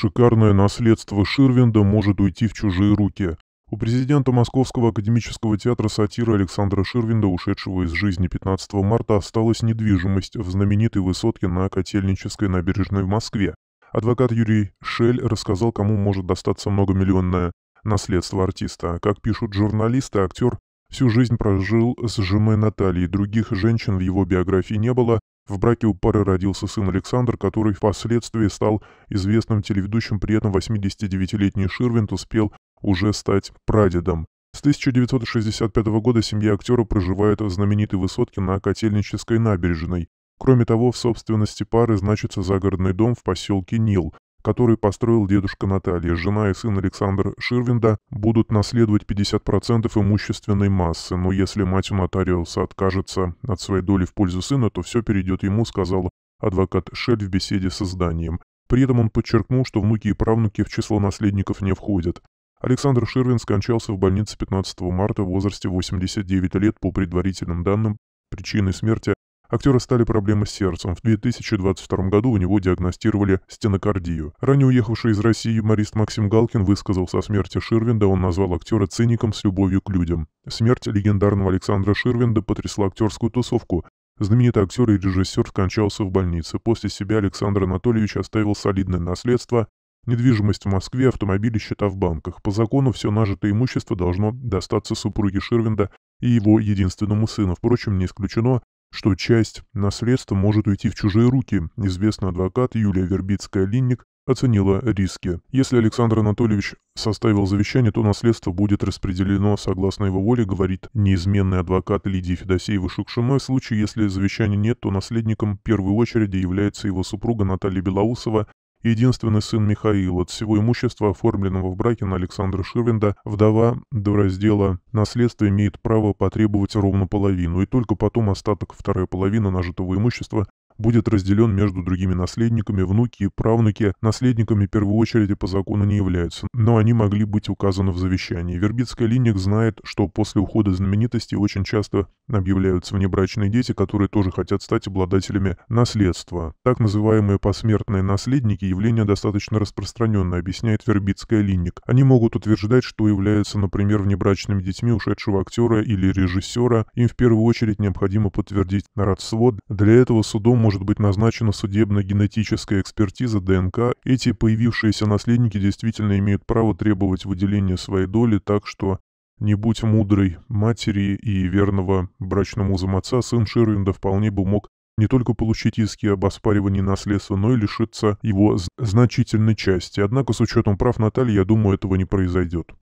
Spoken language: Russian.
шикарное наследство Ширвинда может уйти в чужие руки. У президента Московского академического театра сатиры Александра Ширвинда, ушедшего из жизни 15 марта, осталась недвижимость в знаменитой высотке на Котельнической набережной в Москве. Адвокат Юрий Шель рассказал, кому может достаться многомиллионное наследство артиста. Как пишут журналисты, актер всю жизнь прожил с женой Натальей, других женщин в его биографии не было, в браке у пары родился сын Александр, который впоследствии стал известным телеведущим, при этом 89-летний Ширвинт успел уже стать прадедом. С 1965 года семья актера проживает в знаменитой высотке на Котельнической набережной. Кроме того, в собственности пары значится загородный дом в поселке Нил, который построил дедушка Наталья, жена и сын Александр Ширвинда, будут наследовать 50% имущественной массы, но если мать у нотариуса откажется от своей доли в пользу сына, то все перейдет ему, сказал адвокат Шель в беседе с изданием. При этом он подчеркнул, что внуки и правнуки в число наследников не входят. Александр Ширвин скончался в больнице 15 марта в возрасте 89 лет по предварительным данным. Причиной смерти Актера стали проблемы с сердцем. В 2022 году у него диагностировали стенокардию. Ранее уехавший из России юморист Максим Галкин высказался о смерти Ширвинда. Он назвал актера циником с любовью к людям. Смерть легендарного Александра Ширвинда потрясла актерскую тусовку. Знаменитый актер и режиссер скончался в больнице. После себя Александр Анатольевич оставил солидное наследство, недвижимость в Москве, автомобили, счета в банках. По закону все нажитое имущество должно достаться супруге Ширвинда и его единственному сыну. Впрочем, не исключено, что часть наследства может уйти в чужие руки, известный адвокат Юлия Вербицкая-Линник оценила риски. Если Александр Анатольевич составил завещание, то наследство будет распределено согласно его воле, говорит неизменный адвокат Лидии Федосеевой Шукшиной. В случае, если завещания нет, то наследником в первую очередь является его супруга Наталья Белоусова, единственный сын Михаила, от всего имущества, оформленного в браке на Александра Ширвинда, вдова до раздела «Наследство» имеет право потребовать ровно половину, и только потом остаток вторая половина нажитого имущества будет разделен между другими наследниками, внуки и правнуки. Наследниками в первую очередь по закону не являются, но они могли быть указаны в завещании. Вербицкая Линник знает, что после ухода знаменитости очень часто объявляются внебрачные дети, которые тоже хотят стать обладателями наследства. Так называемые посмертные наследники – явление достаточно распространенное, объясняет Вербицкая линник. Они могут утверждать, что являются, например, внебрачными детьми ушедшего актера или режиссера. Им в первую очередь необходимо подтвердить родство. Для этого судом может быть назначена судебно-генетическая экспертиза ДНК, эти появившиеся наследники действительно имеют право требовать выделения своей доли, так что не будь мудрой матери и верного брачному узам отца, сын Ширвинда вполне бы мог не только получить иски об оспаривании наследства, но и лишиться его значительной части. Однако с учетом прав Натальи, я думаю, этого не произойдет.